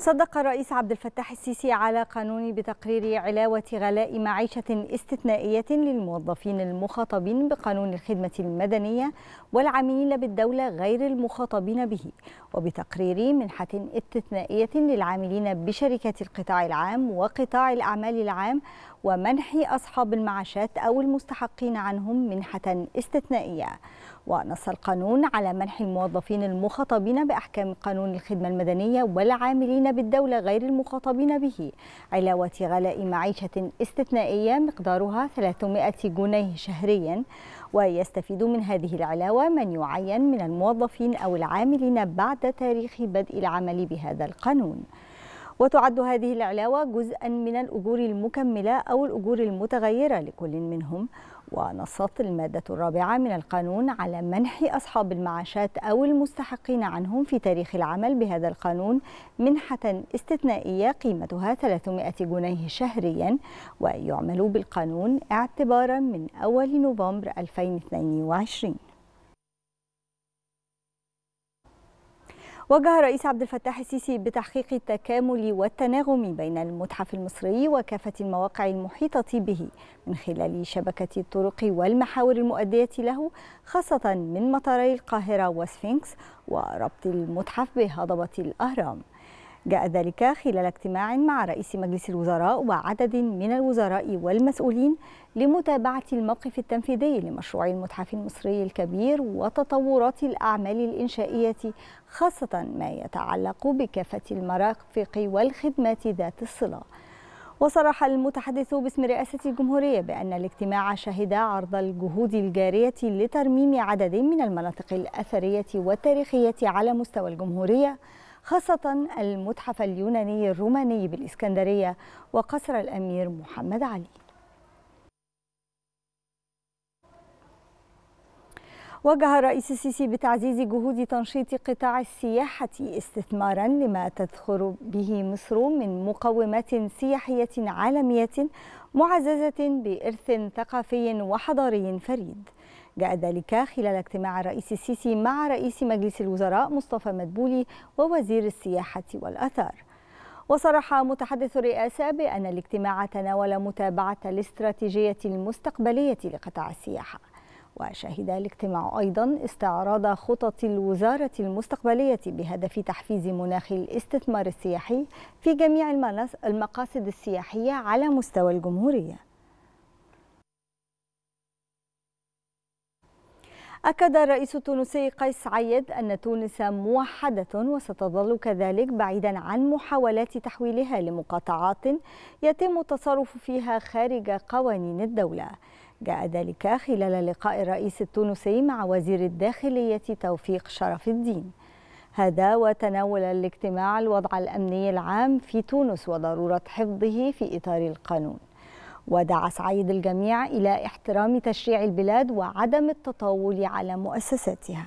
صدق الرئيس عبد الفتاح السيسي على قانون بتقرير علاوة غلاء معيشة استثنائية للموظفين المخاطبين بقانون الخدمة المدنية والعاملين بالدولة غير المخاطبين به وبتقرير منحة استثنائية للعاملين بشركة القطاع العام وقطاع الأعمال العام ومنح أصحاب المعاشات أو المستحقين عنهم منحة استثنائية ونص القانون على منح الموظفين المخاطبين بأحكام قانون الخدمة المدنية والعاملين بالدولة غير المخاطبين به علاوة غلاء معيشة استثنائية مقدارها 300 جنيه شهريا ويستفيد من هذه العلاوة من يعين من الموظفين أو العاملين بعد تاريخ بدء العمل بهذا القانون وتعد هذه العلاوة جزءا من الأجور المكملة أو الأجور المتغيرة لكل منهم ونصت المادة الرابعة من القانون على منح أصحاب المعاشات أو المستحقين عنهم في تاريخ العمل بهذا القانون منحة استثنائية قيمتها 300 جنيه شهريا ويعمل بالقانون اعتبارا من أول نوفمبر 2022 وجه الرئيس عبد الفتاح السيسي بتحقيق التكامل والتناغم بين المتحف المصري وكافة المواقع المحيطة به من خلال شبكة الطرق والمحاور المؤدية له خاصة من مطاري القاهرة وسفنكس وربط المتحف بهضبة الأهرام جاء ذلك خلال اجتماع مع رئيس مجلس الوزراء وعدد من الوزراء والمسؤولين لمتابعة الموقف التنفيذي لمشروع المتحف المصري الكبير وتطورات الأعمال الإنشائية خاصة ما يتعلق بكافة المرافق والخدمات ذات الصلة وصرح المتحدث باسم رئاسة الجمهورية بأن الاجتماع شهد عرض الجهود الجارية لترميم عدد من المناطق الأثرية والتاريخية على مستوى الجمهورية خاصة المتحف اليوناني الروماني بالإسكندرية وقصر الأمير محمد علي وجه الرئيس السيسي بتعزيز جهود تنشيط قطاع السياحة استثمارا لما تذخر به مصر من مقومات سياحية عالمية معززة بإرث ثقافي وحضاري فريد جاء ذلك خلال اجتماع الرئيس السيسي مع رئيس مجلس الوزراء مصطفى مدبولي ووزير السياحة والأثار وصرح متحدث الرئاسة بأن الاجتماع تناول متابعة الاستراتيجية المستقبلية لقطاع السياحة وشهد الاجتماع أيضا استعراض خطط الوزارة المستقبلية بهدف تحفيز مناخ الاستثمار السياحي في جميع المقاصد السياحية على مستوى الجمهورية أكد الرئيس التونسي قيس عيد أن تونس موحدة وستظل كذلك بعيدا عن محاولات تحويلها لمقاطعات يتم التصرف فيها خارج قوانين الدولة جاء ذلك خلال لقاء الرئيس التونسي مع وزير الداخلية توفيق شرف الدين هذا وتناول الاجتماع الوضع الأمني العام في تونس وضرورة حفظه في إطار القانون ودعا سعيد الجميع إلى احترام تشريع البلاد وعدم التطاول على مؤسساتها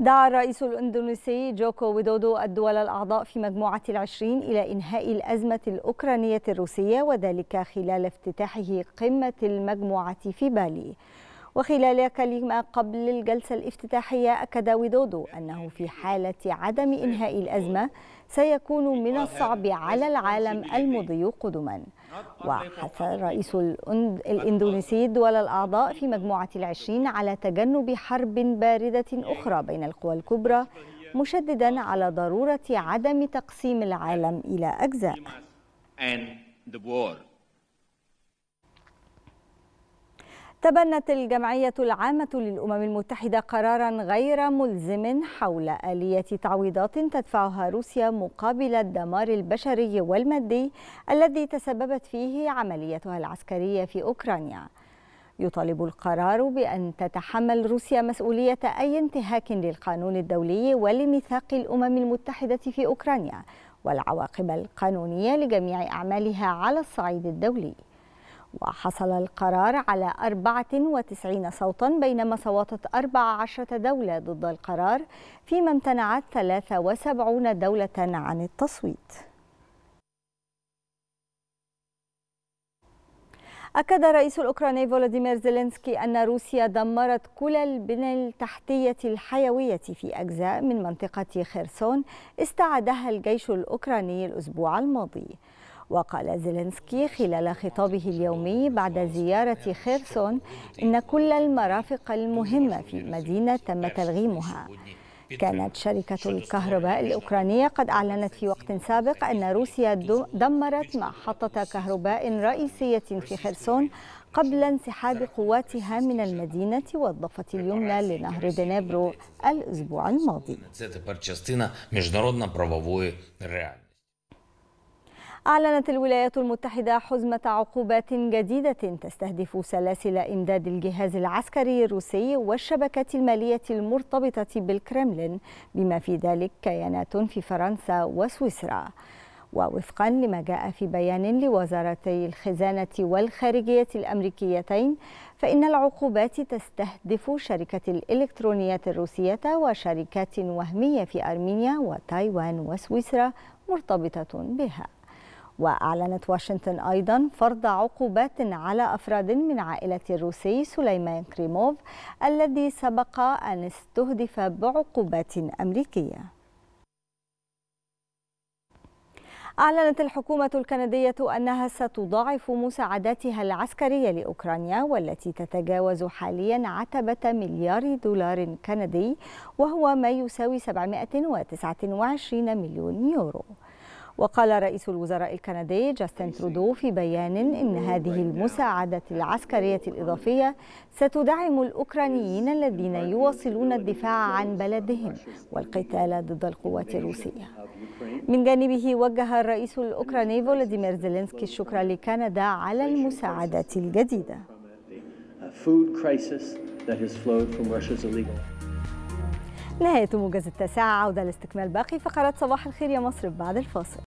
دعا الرئيس الأندونيسي جوكو ويدودو الدول الأعضاء في مجموعة العشرين إلى إنهاء الأزمة الأوكرانية الروسية وذلك خلال افتتاحه قمة المجموعة في بالي وخلال كلمة قبل الجلسة الافتتاحية أكد ويدودو أنه في حالة عدم إنهاء الأزمة سيكون من الصعب على العالم المضي قدما وحث الرئيس الإندونيسي دول الأعضاء في مجموعة العشرين على تجنب حرب باردة أخرى بين القوى الكبرى مشددا على ضرورة عدم تقسيم العالم إلى أجزاء. تبنت الجمعية العامة للأمم المتحدة قرارا غير ملزم حول آلية تعويضات تدفعها روسيا مقابل الدمار البشري والمادي الذي تسببت فيه عمليتها العسكرية في أوكرانيا يطالب القرار بأن تتحمل روسيا مسؤولية أي انتهاك للقانون الدولي ولميثاق الأمم المتحدة في أوكرانيا والعواقب القانونية لجميع أعمالها على الصعيد الدولي وحصل القرار على 94 صوتا بينما صوتت 14 دولة ضد القرار فيما امتنعت 73 دولة عن التصويت أكد الرئيس الأوكراني فولاديمير زيلينسكي أن روسيا دمرت كل البنى التحتية الحيوية في أجزاء من منطقة خرسون استعادها الجيش الأوكراني الأسبوع الماضي وقال زيلينسكي خلال خطابه اليومي بعد زيارة خيرسون إن كل المرافق المهمة في المدينة تم تلغيمها كانت شركة الكهرباء الأوكرانية قد أعلنت في وقت سابق أن روسيا دمرت محطة كهرباء رئيسية في خرسون قبل انسحاب قواتها من المدينة والضفة اليمنى لنهر دنيبرو الأسبوع الماضي. أعلنت الولايات المتحدة حزمة عقوبات جديدة تستهدف سلاسل إمداد الجهاز العسكري الروسي والشبكة المالية المرتبطة بالكرملين بما في ذلك كيانات في فرنسا وسويسرا ووفقا لما جاء في بيان لوزارتي الخزانة والخارجية الأمريكيتين فإن العقوبات تستهدف شركة الإلكترونيات الروسية وشركات وهمية في أرمينيا وتايوان وسويسرا مرتبطة بها وأعلنت واشنطن أيضا فرض عقوبات على أفراد من عائلة الروسي سليمان كريموف الذي سبق أن استهدف بعقوبات أمريكية أعلنت الحكومة الكندية أنها ستضاعف مساعداتها العسكرية لأوكرانيا والتي تتجاوز حاليا عتبة مليار دولار كندي وهو ما يساوي 729 مليون يورو وقال رئيس الوزراء الكندي جاستن ترودو في بيان إن هذه المساعدة العسكرية الإضافية ستدعم الأوكرانيين الذين يواصلون الدفاع عن بلدهم والقتال ضد القوات الروسية من جانبه وجه الرئيس الأوكراني فولاديمير زيلينسكي الشكر لكندا على المساعدات الجديدة نهاية موجز التاسعة عودة لاستكمال باقي فقرات صباح الخير يا مصر بعد الفاصل